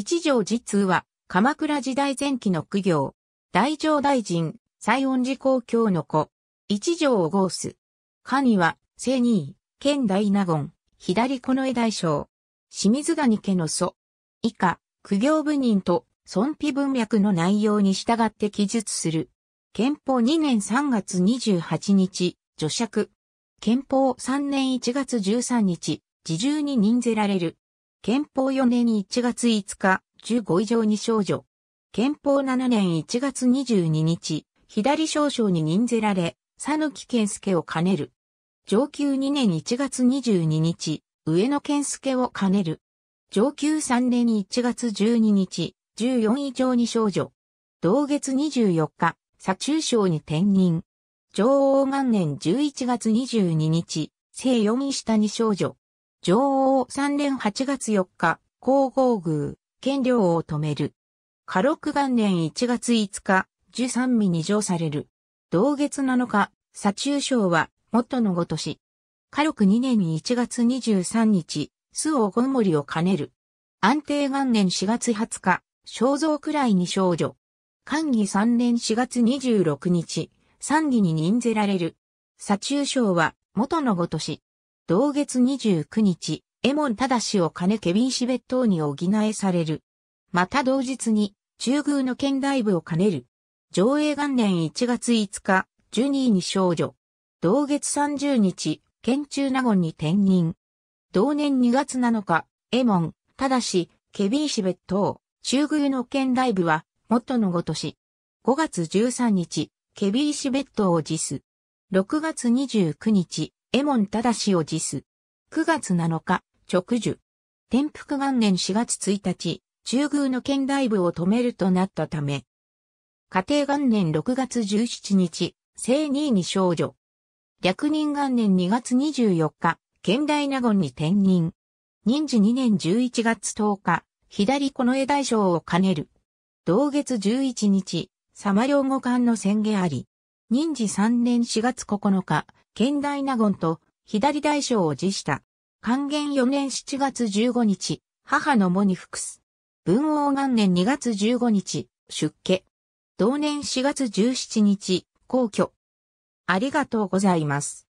一条実通は、鎌倉時代前期の苦行。大乗大臣、西恩寺公共の子。一条を合す。ス。神は、聖二位、県大納言、左近衛大将。清水谷家の祖。以下、苦行部人と、尊卑文脈の内容に従って記述する。憲法2年3月28日、除釈。憲法3年1月13日、自重に任ぜられる。憲法4年1月5日、15以上に少女。憲法7年1月22日、左少将に任ぜられ、佐抜健介を兼ねる。上級2年1月22日、上野健介を兼ねる。上級3年1月12日、14以上に少女。同月24日、左中将に転任。上王元年11月22日、正4位下に少女。女王3年8月4日、皇后宮、権領を止める。過禄元年1月5日、十三味に上される。同月7日、左中将は、元のごとし。火力2年1月23日、周王五森を兼ねる。安定元年4月20日、肖像くらいに少女。官儀3年4月26日、三義に任ぜられる。左中将は、元のごとし。同月29日、エモンしをねケビンシット当に補えされる。また同日に、中宮の剣大部を兼ねる。上映元年1月5日、ジュニーに少女。同月30日、県中納言に転任。同年2月7日、エモン、ただし、ケビンシベット当、中宮の剣大部は、元のごとし。5月13日、ケビンシット当を辞す。6月29日、エモン正を辞す。9月7日、直樹。天福元年4月1日、中宮の剣大部を止めるとなったため、家庭元年6月17日、正2位に少女。略人元年2月24日、剣大納言に転任。任時2年11月10日、左この絵大将を兼ねる。同月11日、サマ両語間の宣言あり。任時3年4月9日、現代納言と左大将を辞した。還元4年7月15日、母のモに服す。文王元年2月15日、出家。同年4月17日、皇居。ありがとうございます。